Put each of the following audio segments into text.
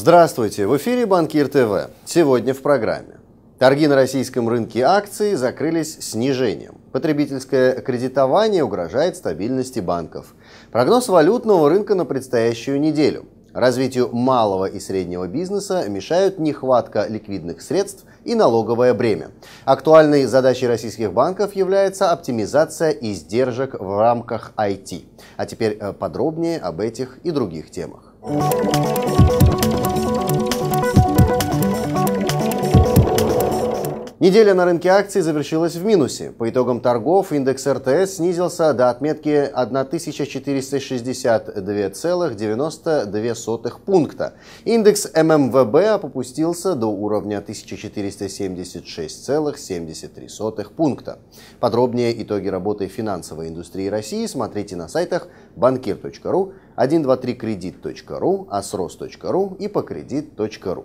Здравствуйте, в эфире Банкир ТВ. Сегодня в программе. Торги на российском рынке акций закрылись снижением. Потребительское кредитование угрожает стабильности банков. Прогноз валютного рынка на предстоящую неделю. Развитию малого и среднего бизнеса мешают нехватка ликвидных средств и налоговое бремя. Актуальной задачей российских банков является оптимизация издержек в рамках IT. А теперь э, подробнее об этих и других темах. Неделя на рынке акций завершилась в минусе. По итогам торгов индекс РТС снизился до отметки 1462,92 пункта. Индекс ММВБ опустился до уровня 1476,73 пункта. Подробнее итоги работы финансовой индустрии России смотрите на сайтах банкир.ру, 123кредит.ру, asros.ru и покредит.ру.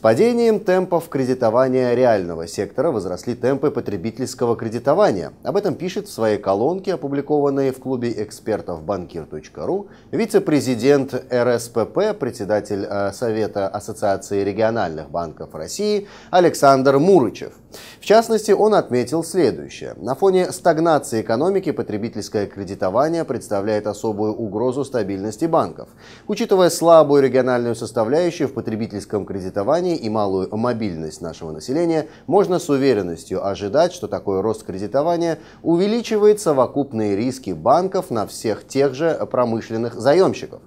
падением темпов кредитования реального сектора возросли темпы потребительского кредитования. Об этом пишет в своей колонке, опубликованной в клубе экспертов банкир.ру, вице-президент РСПП, председатель э, Совета Ассоциации региональных банков России Александр Мурычев. В частности, он отметил следующее. На фоне стагнации экономики потребительское кредитование представляет особую угрозу стабильности банков. Учитывая слабую региональную составляющую в потребительском кредитовании, населения и малую мобильность нашего населения, можно с уверенностью ожидать, что такой рост кредитования увеличивает совокупные риски банков на всех тех же промышленных заемщиков.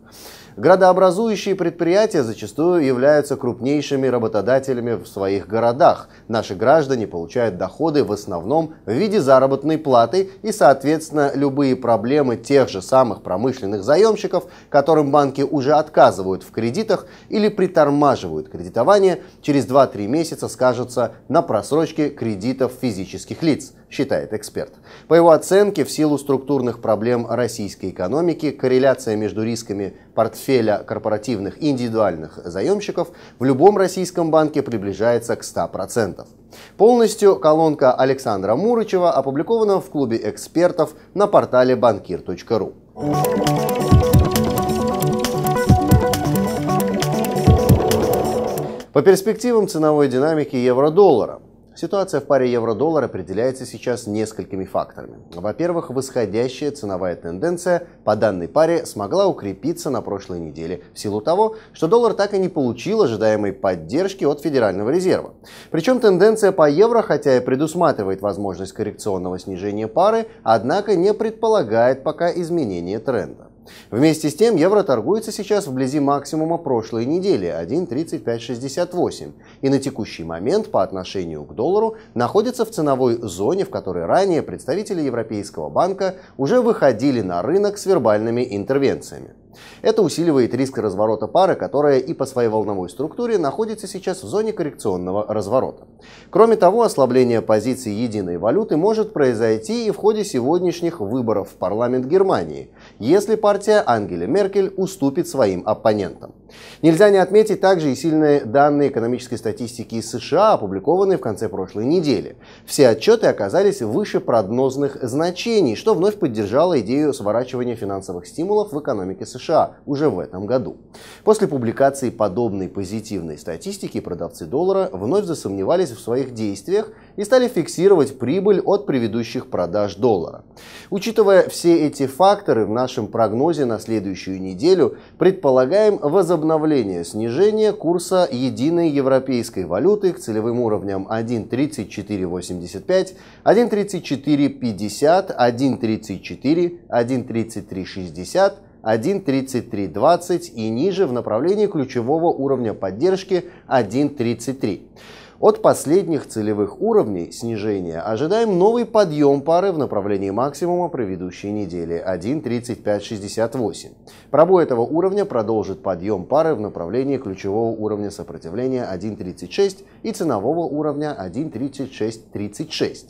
Градообразующие предприятия зачастую являются крупнейшими работодателями в своих городах. Наши граждане получают доходы в основном в виде заработной платы и, соответственно, любые проблемы тех же самых промышленных заемщиков, которым банки уже отказывают в кредитах или притормаживают кредитование, через 2-3 месяца скажутся на просрочке кредитов физических лиц – считает эксперт. По его оценке, в силу структурных проблем российской экономики, корреляция между рисками портфеля корпоративных и индивидуальных заемщиков в любом российском банке приближается к 100%. Полностью колонка Александра Мурычева опубликована в клубе экспертов на портале банкир.ру. По перспективам ценовой динамики евро-доллара. Ситуация в паре евро-доллар определяется сейчас несколькими факторами. Во-первых, восходящая ценовая тенденция по данной паре смогла укрепиться на прошлой неделе в силу того, что доллар так и не получил ожидаемой поддержки от Федерального резерва. Причем тенденция по евро, хотя и предусматривает возможность коррекционного снижения пары, однако не предполагает пока изменения тренда. Вместе с тем евро торгуется сейчас вблизи максимума прошлой недели 1.3568 и на текущий момент по отношению к доллару находится в ценовой зоне, в которой ранее представители Европейского банка уже выходили на рынок с вербальными интервенциями. Это усиливает риск разворота пары, которая и по своей волновой структуре находится сейчас в зоне коррекционного разворота. Кроме того, ослабление позиции единой валюты может произойти и в ходе сегодняшних выборов в парламент Германии, если партия Ангели Меркель уступит своим оппонентам. Нельзя не отметить также и сильные данные экономической статистики из США, опубликованные в конце прошлой недели. Все отчеты оказались выше прогнозных значений, что вновь поддержало идею сворачивания финансовых стимулов в экономике США. США уже в этом году. После публикации подобной позитивной статистики продавцы доллара вновь засомневались в своих действиях и стали фиксировать прибыль от предыдущих продаж доллара. Учитывая все эти факторы, в нашем прогнозе на следующую неделю предполагаем возобновление снижения курса единой европейской валюты к целевым уровням 1.3485, 1.3450, 1.34, 1.3360, 1.3320 и ниже в направлении ключевого уровня поддержки 1.33. От последних целевых уровней снижения ожидаем новый подъем пары в направлении максимума предыдущей недели 1.3568. Пробой этого уровня продолжит подъем пары в направлении ключевого уровня сопротивления 1.36 и ценового уровня 1.3636.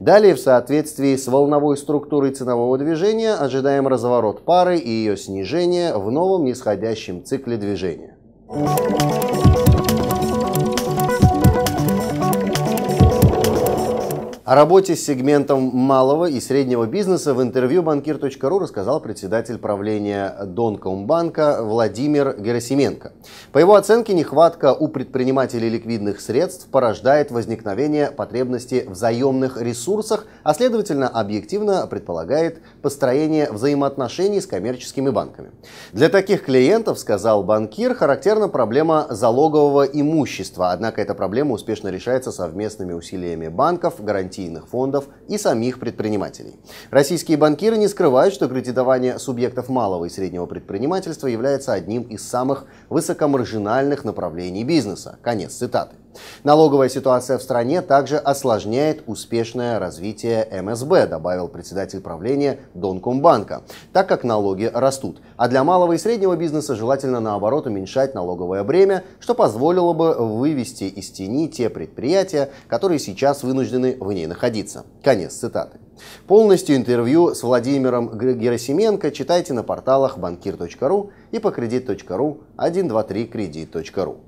Далее, в соответствии с волновой структурой ценового движения, ожидаем разворот пары и ее снижение в новом нисходящем цикле движения. О работе с сегментом малого и среднего бизнеса в интервью банкир.ру рассказал председатель правления Донкомбанка Владимир Герасименко. По его оценке, нехватка у предпринимателей ликвидных средств порождает возникновение потребности в заемных ресурсах, а следовательно объективно предполагает построение взаимоотношений с коммерческими банками. Для таких клиентов, сказал банкир, характерна проблема залогового имущества, однако эта проблема успешно решается совместными усилиями банков, гарантий гарантийных фондов и самих предпринимателей. Российские банкиры не скрывают, что кредитование субъектов малого и среднего предпринимательства является одним из самых высокомаржинальных направлений бизнеса. Конец цитаты. Налоговая ситуация в стране также осложняет успешное развитие МСБ, добавил председатель правления Донкомбанка, так как налоги растут. А для малого и среднего бизнеса желательно наоборот уменьшать налоговое бремя, что позволило бы вывести из тени те предприятия, которые сейчас вынуждены в ней находиться. Конец цитаты. Полностью интервью с Владимиром Герасименко читайте на порталах банкир.ру и по кредит.ру 123кредит.ру.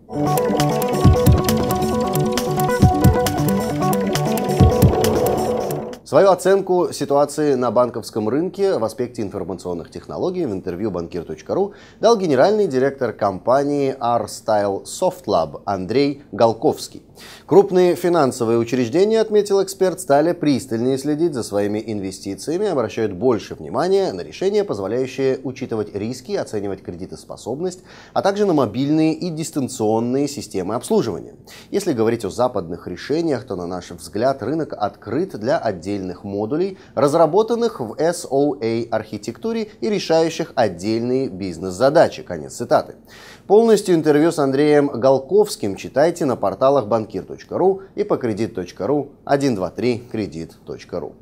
Свою оценку ситуации на банковском рынке в аспекте информационных технологий в интервью банкир.ру дал генеральный директор компании R-Style Soft Андрей Голковский. Крупные финансовые учреждения, отметил эксперт, стали пристальнее следить за своими инвестициями, обращают больше внимания на решения, позволяющие учитывать риски, оценивать кредитоспособность, а также на мобильные и дистанционные системы обслуживания. Если говорить о западных решениях, то, на наш взгляд, рынок открыт для отдельных отдельных модулей, разработанных в SOA архитектуре и решающих отдельные бизнес-задачи. Конец цитаты. Полностью интервью с Андреем Голковским читайте на порталах банкир.ру и по кредит.ру 123кредит.ру.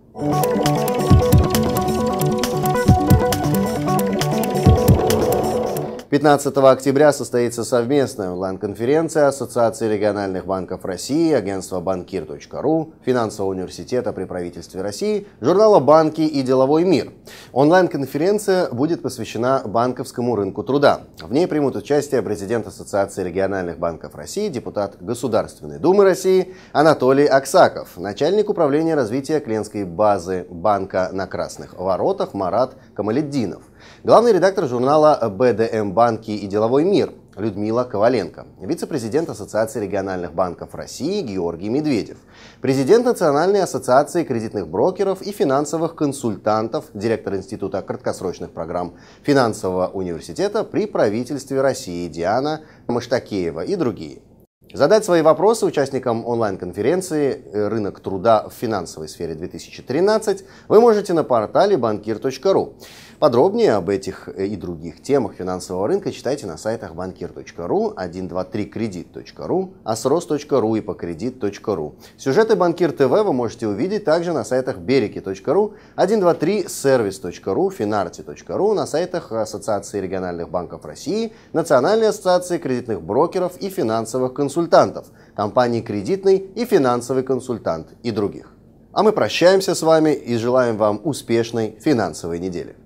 15 октября состоится совместная онлайн-конференция Ассоциации региональных банков России, агентства банкир.ру, финансового университета при правительстве России, журнала «Банки» и «Деловой мир». Онлайн-конференция будет посвящена банковскому рынку труда. В ней примут участие президент Ассоциации региональных банков России, депутат Государственной Думы России Анатолий Аксаков, начальник управления развития клиентской базы банка на Красных Воротах Марат Камалетдинов, главный редактор журнала «БДМ Банки и деловой мир» Людмила Коваленко, вице-президент Ассоциации региональных банков России Георгий Медведев, президент Национальной ассоциации кредитных брокеров и финансовых консультантов, директор Института краткосрочных программ Финансового университета при правительстве России Диана Маштакеева и другие – Задать свои вопросы участникам онлайн-конференции «Рынок труда в финансовой сфере 2013» вы можете на портале банкир.ру. Подробнее об этих и других темах финансового рынка читайте на сайтах банкир.ру, 123кредит.ру, asros.ru и покредит.ру. Сюжеты Банкир ТВ вы можете увидеть также на сайтах береги.ру, 123service.ру, finarti.ру, на сайтах Ассоциации региональных банков России, Национальной ассоциации кредитных брокеров и финансовых консультантов консультантов, компаний «Кредитный» и «Финансовый консультант» и других. А мы прощаемся с вами и желаем вам успешной финансовой недели.